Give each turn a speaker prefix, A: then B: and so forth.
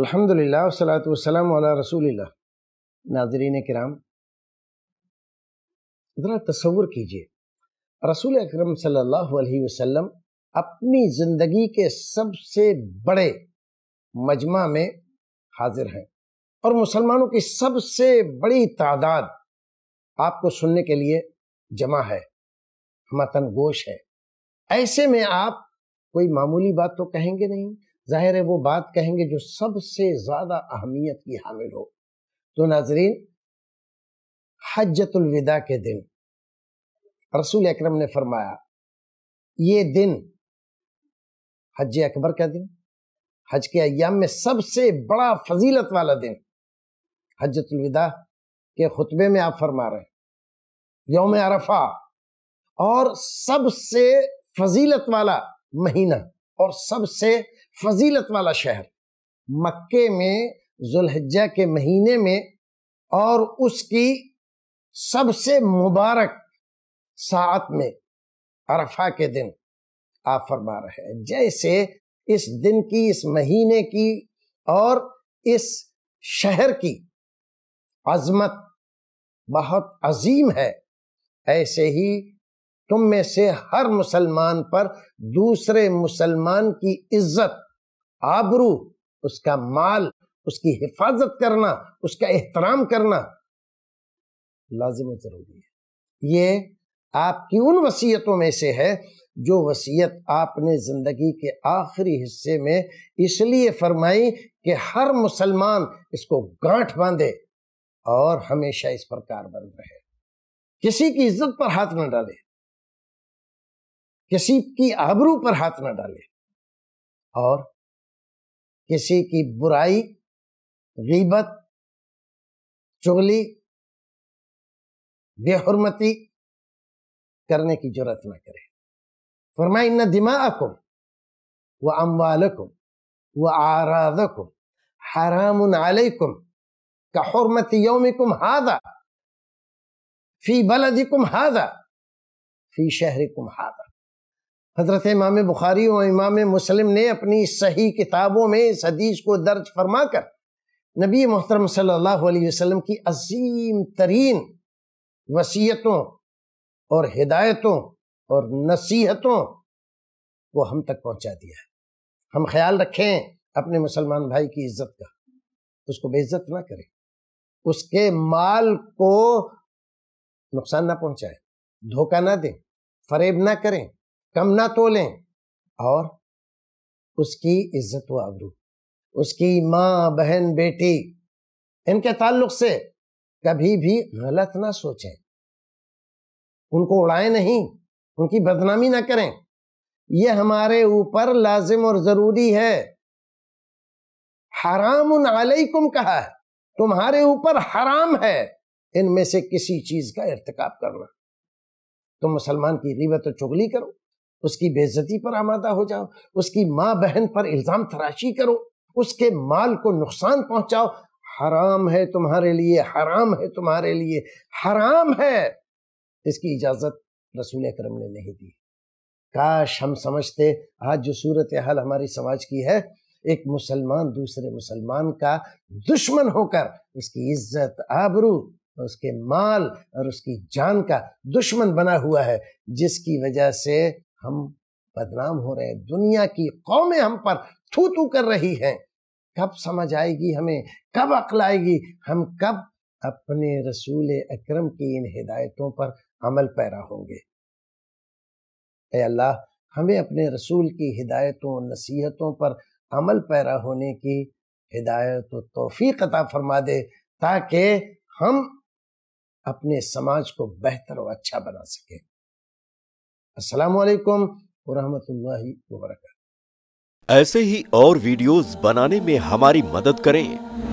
A: अल्हम्दुलिल्लाह वसलात वसलाम वाला रसूलिल्लाह नाजरीन कराम ज़रा तस्वुर कीजिए रसूल अकरम सल्लल्लाहु अलैहि वसल्लम अपनी ज़िंदगी के सबसे बड़े मजमा में हाजिर हैं और मुसलमानों की सबसे बड़ी तादाद आपको सुनने के लिए जमा है मतन गोश है ऐसे में आप कोई मामूली बात तो कहेंगे नहीं ज़ाहिर है वो बात कहेंगे जो सबसे ज़्यादा अहमियत की हामिल हो तो नाजरीन हजतुलविदा के दिन रसूल अकरम ने फरमाया ये दिन हज अकबर का दिन हज के अयाम में सबसे बड़ा फजीलत वाला दिन हजतुलविदा के खुतबे में आप फरमा रहे हैं योम अरफा और सबसे फजीलत वाला महीना और सबसे फजीलत वाला शहर मक्के में जुलहजा के महीने में और उसकी सबसे मुबारक सात में अरफा के दिन आप फरमा रहे हैं जैसे इस दिन की इस महीने की और इस शहर की अजमत बहुत अजीम है ऐसे ही तुम में से हर मुसलमान पर दूसरे मुसलमान की इज्जत आबरू उसका माल उसकी हिफाजत करना उसका एहतराम करना लाजिम ज़रूरी है ये आपकी उन वसीयतों में से है जो वसीयत आपने ज़िंदगी के आखिरी हिस्से में इसलिए फरमाई कि हर मुसलमान इसको गांठ बांधे और हमेशा इस पर कारबंद रहे किसी की इज्जत पर हाथ न डाले किसी की आबरू पर हाथ न डाले और किसी की बुराई गीबत चुगली बेहरमती करने की जरूरत ना करे फरमाए इन दिमाकुम व अम्बालकुम व आराधकुम हराम अलैकुम का हरमत यौमिकुम हादा फी बलदिकुम हादा फी शहरिकुम हादा हज़रत इमाम बुखारी और इमाम मुस्लिम ने अपनी सही किताबों में इस हदीस को दर्ज फरमा कर नबी मोहतरम सल्लल्लाहु अलैहि वसल्लम की अजीम तरीन वसीयतों और हिदायतों और नसीहतों को हम तक पहुंचा दिया है हम ख्याल रखें अपने मुसलमान भाई की इज्जत का उसको बेइज्जत ना करें उसके माल को नुकसान ना पहुंचाएं धोखा ना दें फरेब ना करें कम ना तोलें और उसकी इज्जत व आबरू उसकी माँ बहन बेटी इनके ताल्लुक से कभी भी गलत ना सोचें उनको उड़ाएं नहीं उनकी बदनामी ना करें यह हमारे ऊपर लाजिम और ज़रूरी है हराम अलैकुम कहा है तुम्हारे ऊपर हराम है इनमें से किसी चीज़ का इरतकब करना तुम मुसलमान की गीबत चुगली करो उसकी बेजती पर आमादा हो जाओ उसकी माँ बहन पर इल्ज़ाम तराशी करो उसके माल को नुकसान पहुँचाओ हराम है तुम्हारे लिए हराम है तुम्हारे लिए हराम है इसकी इजाज़त रसूल अक्रम ने नहीं दी काश हम समझते आज जो सूरत हाल हमारी समाज की है एक मुसलमान दूसरे मुसलमान का दुश्मन होकर उसकी इज्जत आबरू उसके माल और उसकी जान का दुश्मन बना हुआ है जिसकी वजह से हम बदनाम हो रहे हैं दुनिया की कौमें हम पर थू थू कर रही हैं कब समझ आएगी हमें कब अकल आएगी हम कब अपने रसूल अक्रम की इन हिदायतों पर अमल पैरा होंगे अल्लाह हमें अपने रसूल की हिदायतों नसीहतों पर अमल पैरा होने की हिदायत व तोफ़ी अता फरमा दे ताकि हम अपने समाज को बेहतर और अच्छा बना सकें असलकम वरहमल वबरक ऐसे ही और वीडियोस बनाने में हमारी मदद करें